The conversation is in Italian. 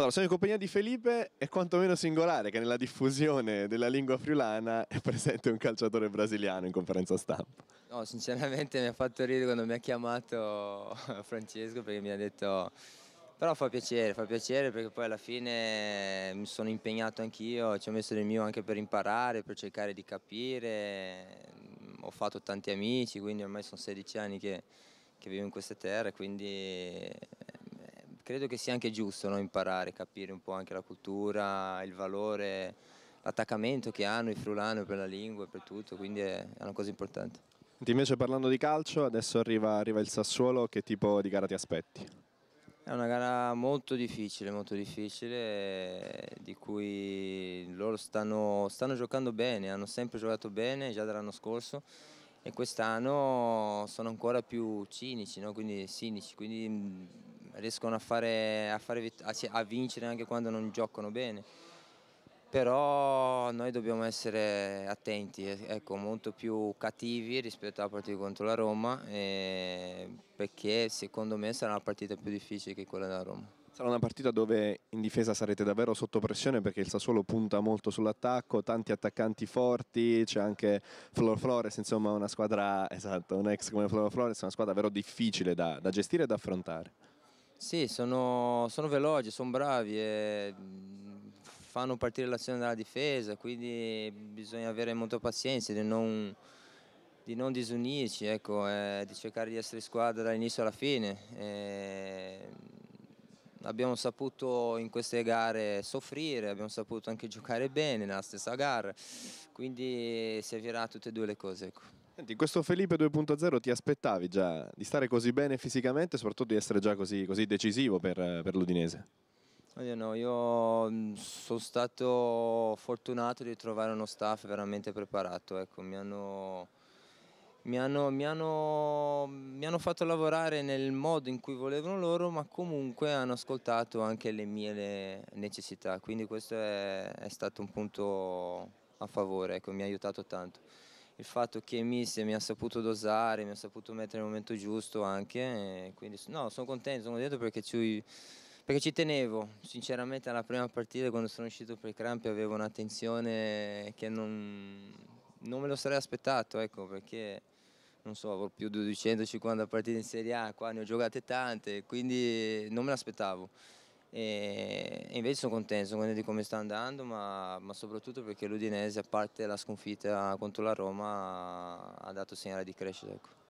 Allora, sono in compagnia di Felipe, è quantomeno singolare che nella diffusione della lingua friulana è presente un calciatore brasiliano in conferenza stampa. No, sinceramente mi ha fatto ridere quando mi ha chiamato Francesco perché mi ha detto... Però fa piacere, fa piacere perché poi alla fine mi sono impegnato anch'io, ci ho messo del mio anche per imparare, per cercare di capire, ho fatto tanti amici, quindi ormai sono 16 anni che, che vivo in queste terre, quindi credo che sia anche giusto no? imparare, capire un po' anche la cultura, il valore, l'attaccamento che hanno i friulani per la lingua e per tutto, quindi è una cosa importante. Invece parlando di calcio, adesso arriva, arriva il Sassuolo, che tipo di gara ti aspetti? È una gara molto difficile, molto difficile, di cui loro stanno, stanno giocando bene, hanno sempre giocato bene già dall'anno scorso e quest'anno sono ancora più cinici, no? quindi, cinici, quindi riescono a, fare, a, fare, a vincere anche quando non giocano bene. Però noi dobbiamo essere attenti, eh, ecco, molto più cattivi rispetto alla partita contro la Roma, eh, perché secondo me sarà una partita più difficile che quella della Roma. Sarà una partita dove in difesa sarete davvero sotto pressione perché il Sassuolo punta molto sull'attacco, tanti attaccanti forti, c'è anche Flor Flores, insomma una squadra, esatto, un ex come Flor Flores, una squadra davvero difficile da, da gestire e da affrontare. Sì, sono, sono veloci, sono bravi e mhmm, fanno partire l'azione dalla difesa, quindi bisogna avere molta pazienza di non, di non disunirci, ecco, eh, di cercare di essere squadra dall'inizio alla fine. E mhmm, abbiamo saputo in queste gare soffrire, abbiamo saputo anche giocare bene nella stessa gara, quindi servirà a tutte e due le cose. Ecco. Senti, questo Felipe 2.0 ti aspettavi già di stare così bene fisicamente e soprattutto di essere già così, così decisivo per, per l'Udinese? Io, no, io mm, sono stato fortunato di trovare uno staff veramente preparato, ecco, mi, hanno, mi, hanno, mi, hanno, mi hanno fatto lavorare nel modo in cui volevano loro, ma comunque hanno ascoltato anche le mie le necessità, quindi questo è, è, stato un punto a favore, ecco, mi ha aiutato tanto il fatto che Missy mi ha saputo dosare, mi ha saputo mettere nel momento giusto anche, quindi no, sono contento, sono contento perché ci, perché ci tenevo, sinceramente alla prima partita quando sono uscito per i crampi avevo un'attenzione che non, non, me lo sarei aspettato, ecco, perché non so, avevo più di 250 partite in Serie A, qua ne ho giocate tante, quindi non me l'aspettavo. E invece sono contento, sono contento di come sta andando, ma, ma soprattutto perché l'Udinese, a parte la sconfitta contro la Roma, ha dato segnale di crescita. Ecco.